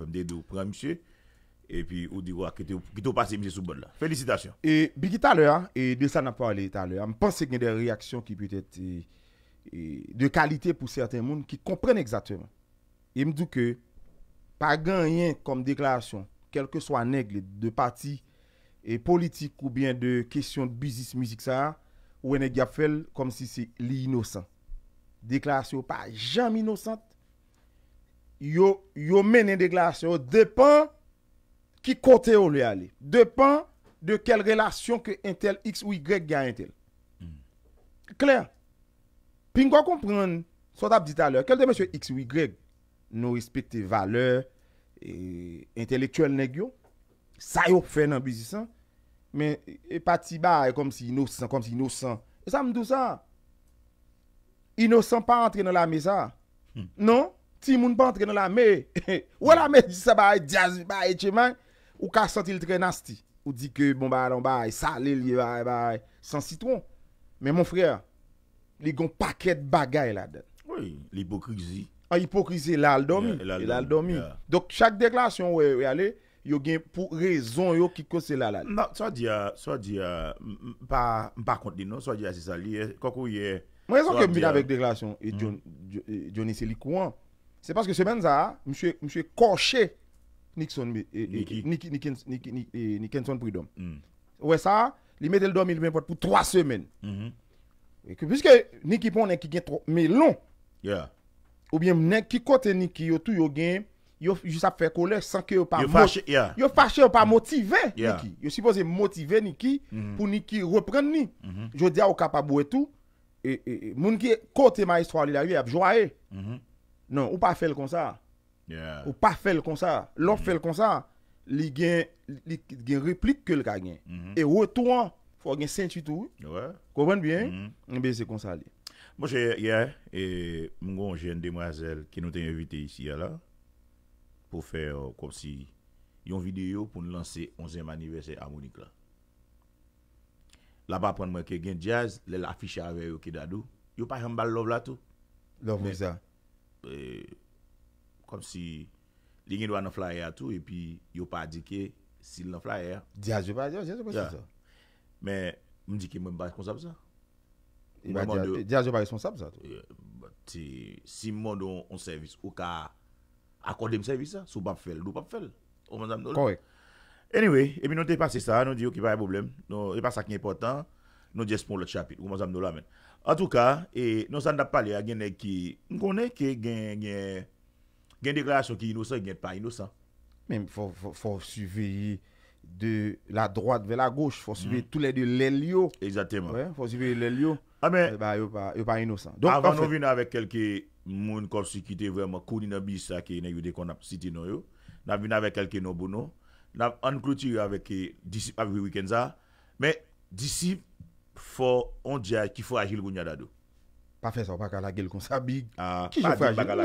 Fèmde de ou prèm chè. E pi ou di wak, ki te ou passe mèche sou bon la. Fèlicitasyon. E bik ita lè, e de sa nan pwale ita lè, mponsè gen de reaksyon ki pwè tèt de kalite pou sèten moun ki komprenn eksatèman. E mdou ke, pa gen yen kom deklarasyon kel ke swa negle de pati e politik ou bien de kesyon de bizis mizik sa, ou ene gya fèl kom si si li inosant. Deklarasyon pa jam inosant yo men en deklarasyon depan ki kote yo le ale. Depan de kel relasyon ke entel x ou y gya entel. Kler. Hmm. Pin kwa kompran, sot ap dit aler, kel de monsye x ou y nou respite valeur et entelektuel neg yo? Sayop fè nan bizisan. Men, e, e pati ba e kom si inosan, kom si inosan. E sa mdou sa. Inosan pa antre nan la meza. Hmm. Non? Ti moun pa antre nan la me, wè la me jisa baye, jazi baye che man, ou ka sotil tre nasti, ou dike bon baye don baye, salil ye baye baye, san sitwon. Men mon frè, li gon paket bagay la den. Oui, li pokrizi. Ah, ipokrizi, elal domi, elal domi. Dok, chak deklasyon we we ale, yo gen pou rezon yo kiko se la la. Nan, so di ya, so di ya, mpa konti nou, so di ya se sali, koko ye, so di ya. Mwen yon kem bida vek deklasyon, e jouni se Se paske semen za, mswe korshe Nikensoen pou yi dom. Ouwe sa, li medel dom yi lwen pot pou 3 semen. Fiske, niki pon nè ki gen trok me lon. Ya. Oubyen mnen ki kote niki yo tou yo gen, yo sape fe kole sanke yo pa moti. Yo fache yo pa moti ve. Yo sipose moti ve niki pou niki hmm. repren ni. Yo diya yo kapabou etou. E moun ki kote ma eswari la yo ap jwa e. Ya. Non, ou pa fel konsa. Ou pa fel konsa. Lò mm-hmm. fel konsa, li gen replik ke l kagnè. Mm-hmm. E wè touan, fò gen sentitou. Kouwen bien? Mwen bè se konsa li. Mwen jè, mwen gò, jè ndè mwazèl ki nou tenye vité isi yalè. Pò fè kòm si yon video pou n lanse 11e aniversè Amonika. Lè ba pwè mwen ke gen jazz, lè la ficha ave yo ki dadou. Yon pa jè mbal lov la tout. Lov mwen sa. E, kom si li gen dwa nan flaye a tou epi yo pa di ke sil nan flaye a di a zyo pa di a zyo men m di ke mwen ba responsab sa di a zyo pa responsab sa si mwen don an servis ou ka akode m servis sa sou pap fel ou pap fel anyway, epi nou te pase sa nou di yo ki pa e problem nou te pase sa ki nye potan Nou jespo lè chapit. Ou mwazam nou la men. An tou ka, nou san dap pale, gen dekoyasyon ki inosan, gen pan inosan. Men, fò suveyi de la drote ve la goche. Fò suveyi mm. tout lè de lè liyo. Exactement. Fò suveyi lè liyo. A men, non, yo pan inosan. Avan nou vina avek kelke moun kor sikite vè mwen kouni nè bis ake yon yon dekoyansi ti nou yo. Nan vina avek kelke nò bono. Nan ankloti yo avek avi wiken za. Men, disi, fò on dja ki fò agil goun ya dadou. Pa fè sa w pa kalagèl kon sa, big. Ah, ki jò fò agil?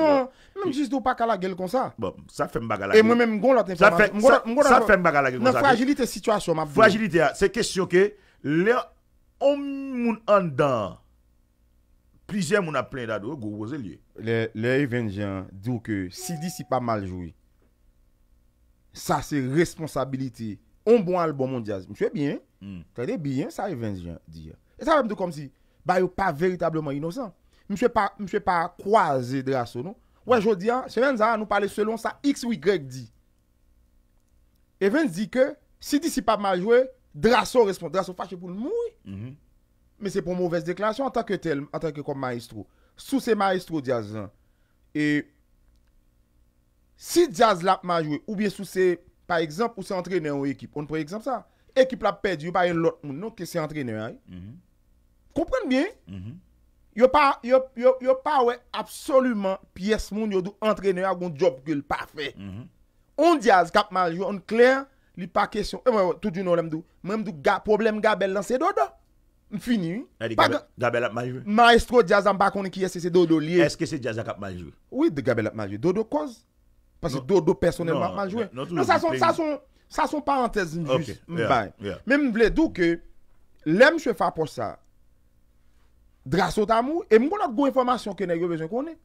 Mèm jizdo w pa kalagèl kon sa. Bon, sa fèm bagalagèl e kon sa. Mèm mèm mgon lòt mwen fò agilite situasyon. Fò agilite ya. Se kèsyon ke, lè om moun andan, plizè moun ap plèn dadou, gò wò zè liye. Lè evèn diyan, dò ke, si di si pa mal jouy, sa se responsabilite, on bon albon moun dja, mè fè bien, Mm. Tè de biyen non? sa Evens di ya. E sa m de kom si, ba yo pa veritableman inosan. M se pa kwa ze Drasso nou. Ou an jodi ya, se Venza nou pale selon sa x ou y di. Evens di ke, si disi pa ma jwe, Drasso fache pou nou moui. Men se pou mouves deklasyon, an takke kom maestro. Sou se maestro Diaz an. E, si Diaz la ma jwe, ou bien sou se, pa ekzamp, ou se antrene ou ekip, on pre ekzamp sa. Ekip la pedi, yo pa yon lot moun. Non kesey antrenewe mhm. mhm. a yon. Kompren bien. Yo pa, yo, yo, yo pa wey absolumen piyes moun yo dou antrenewe a yon job gul. Parfè. Mhm. On jazz kap majwe, on kler li pa kesyon. E eh, mwen, tout you know lèm dou. Mèm dou problem gabel lan se dodo. M fini yon. Gabel ap majwe. Maestro jazz an bakon ni kesey se dodo liye. Eske se jazz a kap majwe. Oui de gabel ap majwe. Dodo koz. Pase non. dodo personel non, ap majwe. Non, non, non. Non sa son, sa son Sa son parantez mjus mbay. Men mvle dou ke, lèm chwe fa po sa, drasot amou, e mwou lot go informasyon ke negyo bejwen kone.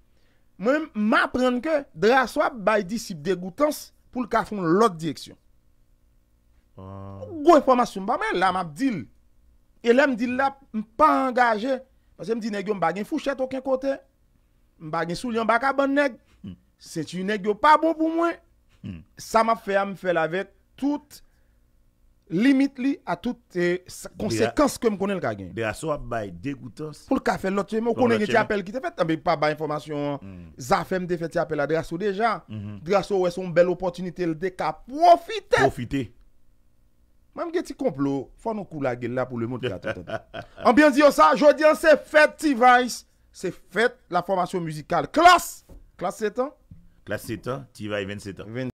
Men m aprenke, drasot bay disip degoutans pou lka fon lot dijeksyon. Go informasyon mba, men la m ap dil. E lèm dil la, m pa angaje, pasè m di negyo m bagen fouchet okan kote, m bagen soulyan baka ban neg, se ti negyo pa bon pou mwen, sa m ap fè a m fè la vet, Tout limit li a tout te konsekans ke m konen l kagen. De aso ap bay degoutos. Poul ka fèl notye mou konen gen te apel ki te fèt. A mi pa bay informasyon. Mm. Za fèm de fèt te apel a de aso deja. Mm-hmm. De aso wè son bel opotinite l de ka profite. Profite. Mam gen ti komplou. Fò nou kou la gen la pou le moun. An bien diyo sa. Jodi an se fèt T-Vice. Se fèt la formasyon musikal. Klas. Klas 7 an. Klas 7 an. Ti vay 27 an.